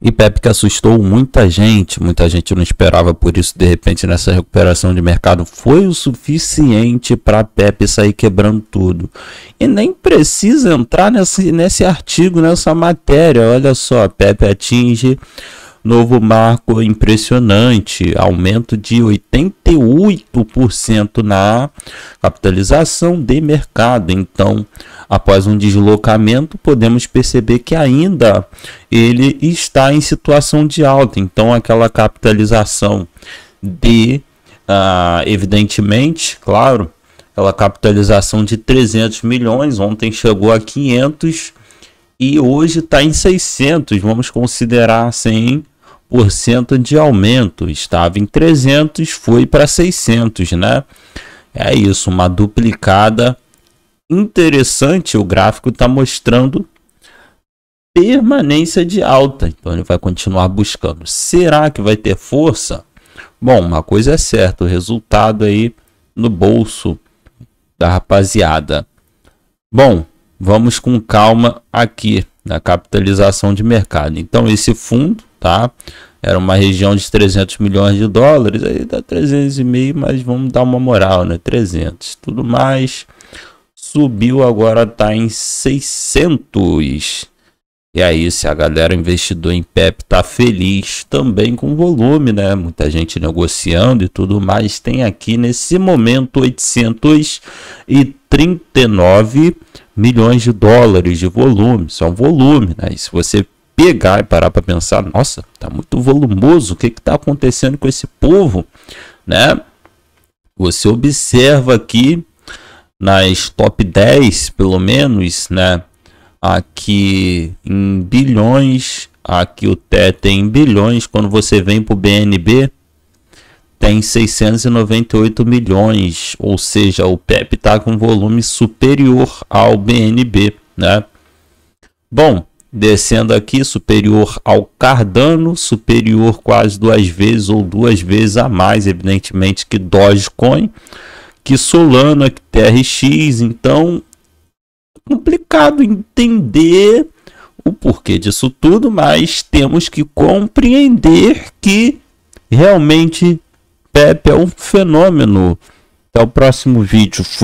E Pepe que assustou muita gente, muita gente não esperava por isso, de repente nessa recuperação de mercado foi o suficiente para Pepe sair quebrando tudo. E nem precisa entrar nesse, nesse artigo, nessa matéria, olha só, Pepe atinge Novo marco impressionante, aumento de 88% na capitalização de mercado. Então, após um deslocamento, podemos perceber que ainda ele está em situação de alta. Então, aquela capitalização de, ah, evidentemente, claro, aquela capitalização de 300 milhões, ontem chegou a 500 e hoje está em 600. Vamos considerar assim 1% de aumento, estava em 300, foi para 600, né? É isso, uma duplicada interessante. O gráfico está mostrando permanência de alta, então ele vai continuar buscando. Será que vai ter força? Bom, uma coisa é certa, o resultado aí no bolso da rapaziada. Bom, vamos com calma aqui na capitalização de mercado. Então esse fundo tá? Era uma região de 300 milhões de dólares, aí dá 300 e meio, mas vamos dar uma moral, né? 300. Tudo mais subiu, agora tá em 600. E aí, se a galera investidor em PEP tá feliz também com volume, né? Muita gente negociando e tudo mais, tem aqui nesse momento 839 milhões de dólares de volume, só é um volume, né? E se você pegar e parar para pensar, nossa, tá muito volumoso, o que que tá acontecendo com esse povo, né? Você observa aqui nas top 10, pelo menos, né? Aqui em bilhões, aqui o TE tem é bilhões, quando você vem para o BNB, tem 698 milhões, ou seja, o PEP está com volume superior ao BNB, né? Bom, descendo aqui, superior ao Cardano, superior quase duas vezes ou duas vezes a mais, evidentemente, que Dogecoin, que Solana, que TRX. Então, complicado entender o porquê disso tudo, mas temos que compreender que realmente Pepe é um fenômeno. Até o próximo vídeo.